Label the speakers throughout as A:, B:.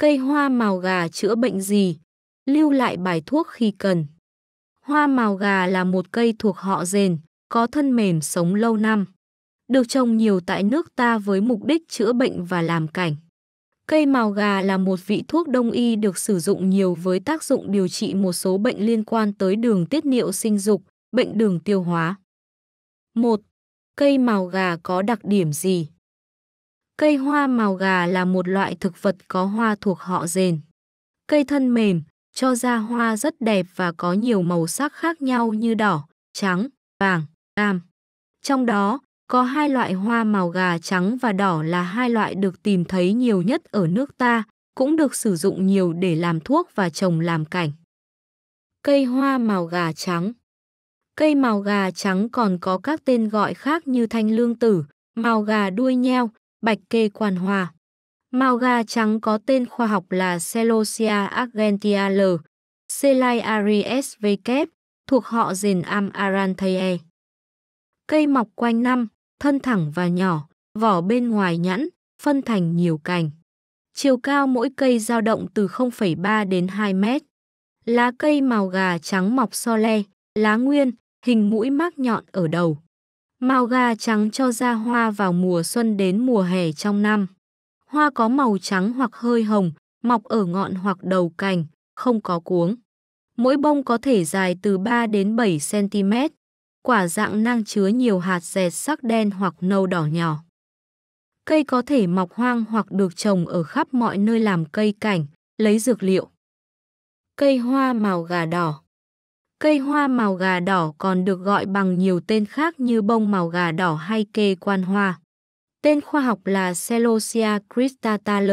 A: Cây hoa màu gà chữa bệnh gì? Lưu lại bài thuốc khi cần. Hoa màu gà là một cây thuộc họ rền, có thân mềm sống lâu năm. Được trồng nhiều tại nước ta với mục đích chữa bệnh và làm cảnh. Cây màu gà là một vị thuốc đông y được sử dụng nhiều với tác dụng điều trị một số bệnh liên quan tới đường tiết niệu sinh dục, bệnh đường tiêu hóa. 1. Cây màu gà có đặc điểm gì? Cây hoa màu gà là một loại thực vật có hoa thuộc họ rền. Cây thân mềm, cho ra hoa rất đẹp và có nhiều màu sắc khác nhau như đỏ, trắng, vàng, cam. Trong đó, có hai loại hoa màu gà trắng và đỏ là hai loại được tìm thấy nhiều nhất ở nước ta, cũng được sử dụng nhiều để làm thuốc và trồng làm cảnh. Cây hoa màu gà trắng Cây màu gà trắng còn có các tên gọi khác như thanh lương tử, màu gà đuôi nheo, bạch kê quan hoa màu gà trắng có tên khoa học là Celosia argentia L. Celai aries v kép, thuộc họ rền am Aranthae. Cây mọc quanh năm, thân thẳng và nhỏ, vỏ bên ngoài nhẵn, phân thành nhiều cành. Chiều cao mỗi cây dao động từ 0,3 đến 2 mét. Lá cây màu gà trắng mọc so le, lá nguyên, hình mũi mác nhọn ở đầu. Mao gà trắng cho ra hoa vào mùa xuân đến mùa hè trong năm. Hoa có màu trắng hoặc hơi hồng, mọc ở ngọn hoặc đầu cành, không có cuống. Mỗi bông có thể dài từ 3 đến 7 cm. Quả dạng nang chứa nhiều hạt dẹt sắc đen hoặc nâu đỏ nhỏ. Cây có thể mọc hoang hoặc được trồng ở khắp mọi nơi làm cây cảnh, lấy dược liệu. Cây hoa màu gà đỏ Cây hoa màu gà đỏ còn được gọi bằng nhiều tên khác như bông màu gà đỏ hay kê quan hoa. Tên khoa học là Celosia cristata L.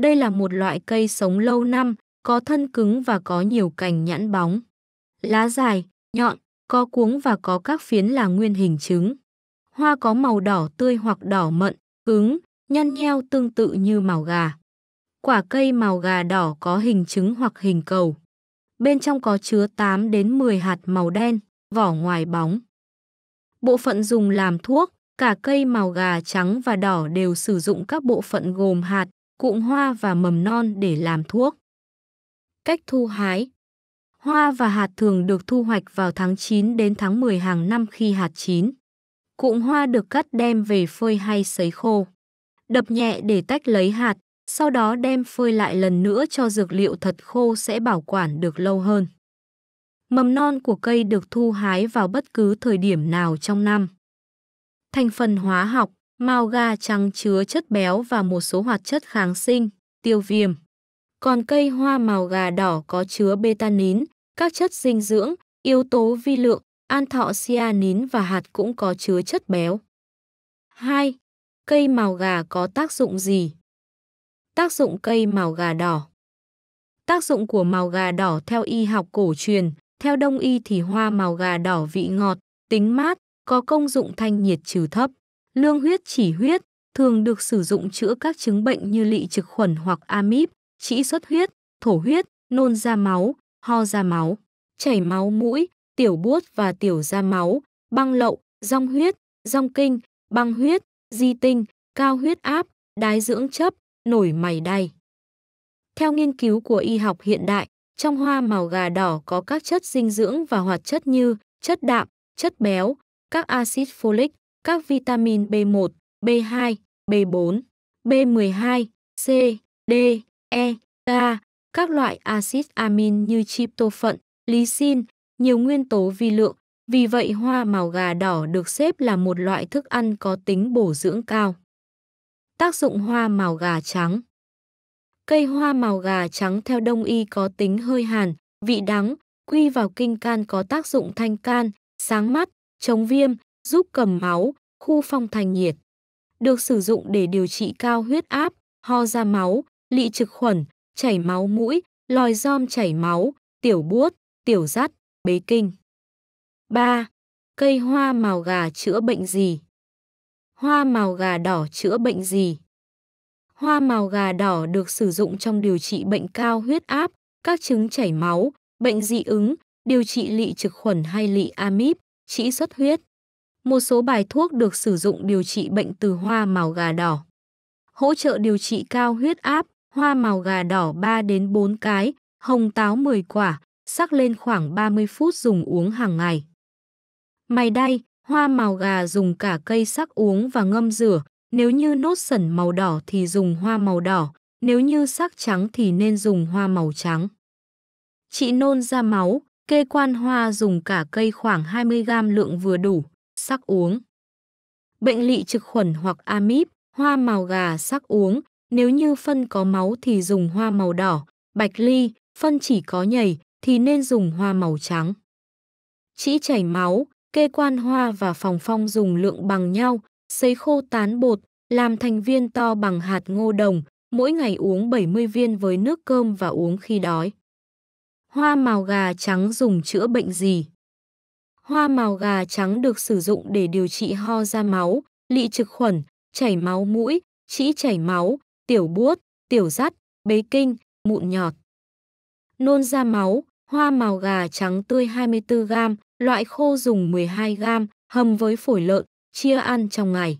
A: Đây là một loại cây sống lâu năm, có thân cứng và có nhiều cành nhẵn bóng. Lá dài, nhọn, có cuống và có các phiến là nguyên hình trứng. Hoa có màu đỏ tươi hoặc đỏ mận, cứng, nhăn nheo tương tự như màu gà. Quả cây màu gà đỏ có hình trứng hoặc hình cầu bên trong có chứa 8 đến 10 hạt màu đen, vỏ ngoài bóng. Bộ phận dùng làm thuốc, cả cây màu gà trắng và đỏ đều sử dụng các bộ phận gồm hạt, cụm hoa và mầm non để làm thuốc. Cách thu hái Hoa và hạt thường được thu hoạch vào tháng 9 đến tháng 10 hàng năm khi hạt chín. Cụm hoa được cắt đem về phơi hay sấy khô. Đập nhẹ để tách lấy hạt, sau đó đem phơi lại lần nữa cho dược liệu thật khô sẽ bảo quản được lâu hơn. Mầm non của cây được thu hái vào bất cứ thời điểm nào trong năm. Thành phần hóa học, mao ga trắng chứa chất béo và một số hoạt chất kháng sinh, tiêu viêm. Còn cây hoa màu gà đỏ có chứa betanin, các chất dinh dưỡng, yếu tố vi lượng, an thọ cyanin và hạt cũng có chứa chất béo. 2. Cây màu gà có tác dụng gì? Tác dụng cây màu gà đỏ Tác dụng của màu gà đỏ theo y học cổ truyền, theo đông y thì hoa màu gà đỏ vị ngọt, tính mát, có công dụng thanh nhiệt trừ thấp, lương huyết chỉ huyết, thường được sử dụng chữa các chứng bệnh như lị trực khuẩn hoặc amip, trĩ xuất huyết, thổ huyết, nôn ra máu, ho ra máu, chảy máu mũi, tiểu buốt và tiểu ra máu, băng lậu, rong huyết, rong kinh, băng huyết, di tinh, cao huyết áp, đái dưỡng chấp, nổi mày đay. Theo nghiên cứu của y học hiện đại, trong hoa màu gà đỏ có các chất dinh dưỡng và hoạt chất như chất đạm, chất béo, các axit folic, các vitamin B1, B2, B4, B12, C, D, E, K, các loại axit amin như tryptophan, lysine, nhiều nguyên tố vi lượng. Vì vậy hoa màu gà đỏ được xếp là một loại thức ăn có tính bổ dưỡng cao. Tác dụng hoa màu gà trắng Cây hoa màu gà trắng theo đông y có tính hơi hàn, vị đắng, quy vào kinh can có tác dụng thanh can, sáng mắt, chống viêm, giúp cầm máu, khu phong thành nhiệt. Được sử dụng để điều trị cao huyết áp, ho ra máu, lị trực khuẩn, chảy máu mũi, lòi giom chảy máu, tiểu buốt, tiểu rắt, bế kinh. 3. Cây hoa màu gà chữa bệnh gì? Hoa màu gà đỏ chữa bệnh gì? Hoa màu gà đỏ được sử dụng trong điều trị bệnh cao huyết áp, các chứng chảy máu, bệnh dị ứng, điều trị lị trực khuẩn hay lị amip, trị xuất huyết. Một số bài thuốc được sử dụng điều trị bệnh từ hoa màu gà đỏ. Hỗ trợ điều trị cao huyết áp, hoa màu gà đỏ 3 đến 4 cái, hồng táo 10 quả, sắc lên khoảng 30 phút dùng uống hàng ngày. Mày đay, Hoa màu gà dùng cả cây sắc uống và ngâm rửa, nếu như nốt sẩn màu đỏ thì dùng hoa màu đỏ, nếu như sắc trắng thì nên dùng hoa màu trắng. Trị nôn ra máu, kê quan hoa dùng cả cây khoảng 20g lượng vừa đủ, sắc uống. Bệnh lị trực khuẩn hoặc amip, hoa màu gà sắc uống, nếu như phân có máu thì dùng hoa màu đỏ, bạch ly, phân chỉ có nhầy thì nên dùng hoa màu trắng. Chỉ chảy máu, kê quan hoa và phòng phong dùng lượng bằng nhau, sấy khô tán bột, làm thành viên to bằng hạt ngô đồng, mỗi ngày uống 70 viên với nước cơm và uống khi đói. Hoa màu gà trắng dùng chữa bệnh gì? Hoa màu gà trắng được sử dụng để điều trị ho ra máu, lị trực khuẩn, chảy máu mũi, trĩ chảy máu, tiểu buốt, tiểu rắt, bế kinh, mụn nhọt. Nôn ra máu, hoa màu gà trắng tươi 24 gram, Loại khô dùng 12 gram, hầm với phổi lợn, chia ăn trong ngày.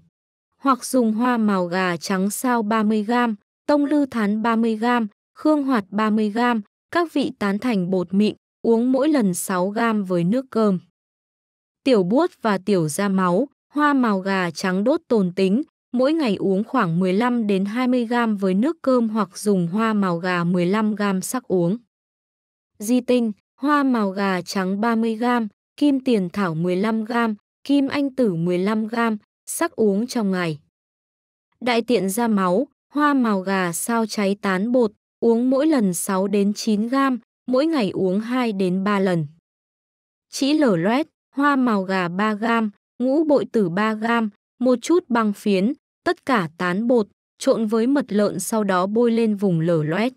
A: Hoặc dùng hoa màu gà trắng sao 30 gram, tông lư thán 30 gram, khương hoạt 30 gram, các vị tán thành bột mịn, uống mỗi lần 6 gram với nước cơm. Tiểu buốt và tiểu ra máu, hoa màu gà trắng đốt tồn tính, mỗi ngày uống khoảng 15 đến 20 gram với nước cơm hoặc dùng hoa màu gà 15 gram sắc uống. Di tinh, hoa màu gà trắng 30 gram, kim tiền thảo 15 gram, kim anh tử 15 gram, sắc uống trong ngày. Đại tiện ra máu, hoa màu gà sao cháy tán bột, uống mỗi lần 6 đến 9 gram, mỗi ngày uống 2 đến 3 lần. Chỉ lở loét, hoa màu gà 3 gram, ngũ bội tử 3 gram, một chút băng phiến, tất cả tán bột, trộn với mật lợn sau đó bôi lên vùng lở loét.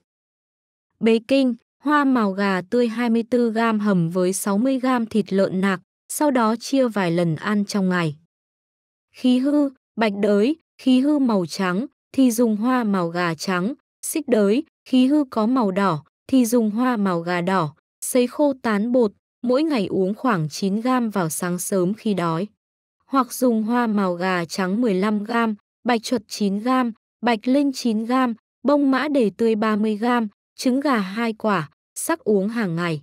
A: Bế kinh, hoa màu gà tươi 24 g hầm với 60 g thịt lợn nạc, sau đó chia vài lần ăn trong ngày. Khí hư, bạch đới, khí hư màu trắng thì dùng hoa màu gà trắng, xích đới, khí hư có màu đỏ thì dùng hoa màu gà đỏ, sấy khô tán bột, mỗi ngày uống khoảng 9 g vào sáng sớm khi đói. Hoặc dùng hoa màu gà trắng 15 g, bạch chuột 9 g, bạch linh 9 g, bông mã đề tươi 30 g, trứng gà 2 quả, sắc uống hàng ngày.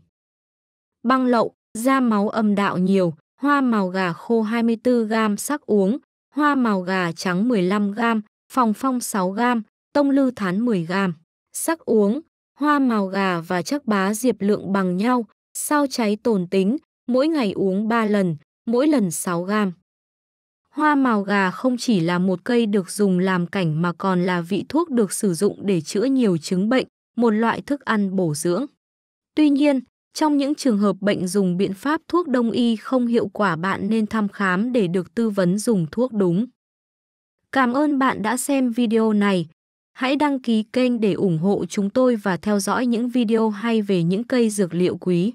A: Băng lậu, da máu âm đạo nhiều, hoa màu gà khô 24 gam sắc uống, hoa màu gà trắng 15 gam, phòng phong 6 gam, tông lư thán 10 gam. Sắc uống, hoa màu gà và chắc bá diệp lượng bằng nhau, sao cháy tổn tính, mỗi ngày uống 3 lần, mỗi lần 6 gam. Hoa màu gà không chỉ là một cây được dùng làm cảnh mà còn là vị thuốc được sử dụng để chữa nhiều chứng bệnh, một loại thức ăn bổ dưỡng. Tuy nhiên, trong những trường hợp bệnh dùng biện pháp thuốc đông y không hiệu quả bạn nên thăm khám để được tư vấn dùng thuốc đúng. Cảm ơn bạn đã xem video này. Hãy đăng ký kênh để ủng hộ chúng tôi và theo dõi những video hay về những cây dược liệu quý.